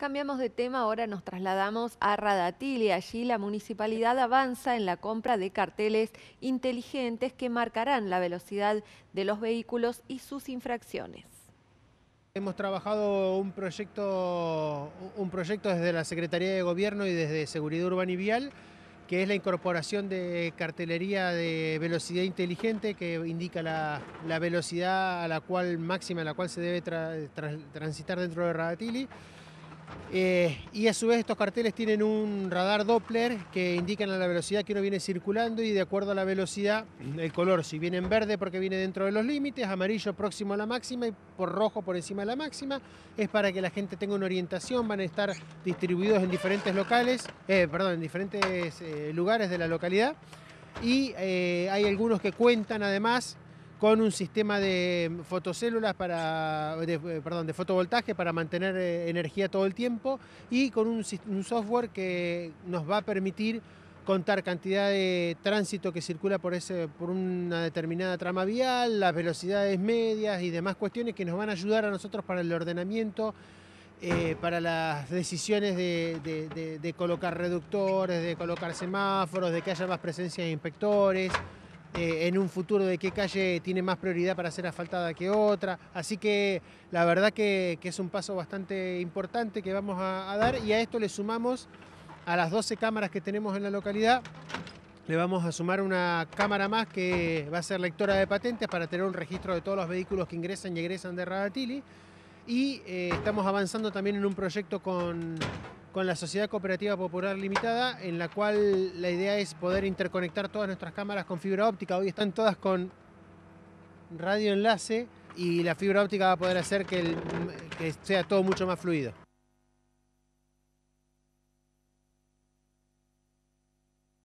Cambiamos de tema, ahora nos trasladamos a Radatili. allí la municipalidad avanza en la compra de carteles inteligentes que marcarán la velocidad de los vehículos y sus infracciones. Hemos trabajado un proyecto, un proyecto desde la Secretaría de Gobierno y desde Seguridad Urbana y Vial, que es la incorporación de cartelería de velocidad inteligente que indica la, velocidad a la cual máxima, a la cual se debe transitar dentro de Radatili. Eh, y a su vez estos carteles tienen un radar Doppler que indican a la velocidad que uno viene circulando y de acuerdo a la velocidad el color, si viene en verde porque viene dentro de los límites, amarillo próximo a la máxima y por rojo por encima de la máxima, es para que la gente tenga una orientación, van a estar distribuidos en diferentes locales, eh, perdón, en diferentes eh, lugares de la localidad y hay algunos que cuentan además con un sistema de fotocélulas para, eh, perdón, de fotovoltaje para mantener eh, energía todo el tiempo y con un, software que nos va a permitir contar cantidad de tránsito que circula por, ese, por una determinada trama vial, las velocidades medias y demás cuestiones que nos van a ayudar a nosotros para el ordenamiento, eh, para las decisiones de, colocar reductores, de colocar semáforos, de que haya más presencia de inspectores. Eh, en un futuro de qué calle tiene más prioridad para ser asfaltada que otra. Así que la verdad que, es un paso bastante importante que vamos a, dar y a esto le sumamos a las 12 cámaras que tenemos en la localidad. Le vamos a sumar una cámara más que va a ser lectora de patentes para tener un registro de todos los vehículos que ingresan y egresan de Radatili. Y eh, estamos avanzando también en un proyecto con con la Sociedad Cooperativa Popular Limitada, en la cual la idea es poder interconectar todas nuestras cámaras con fibra óptica. Hoy están todas con radio enlace y la fibra óptica va a poder hacer que, que sea todo mucho más fluido.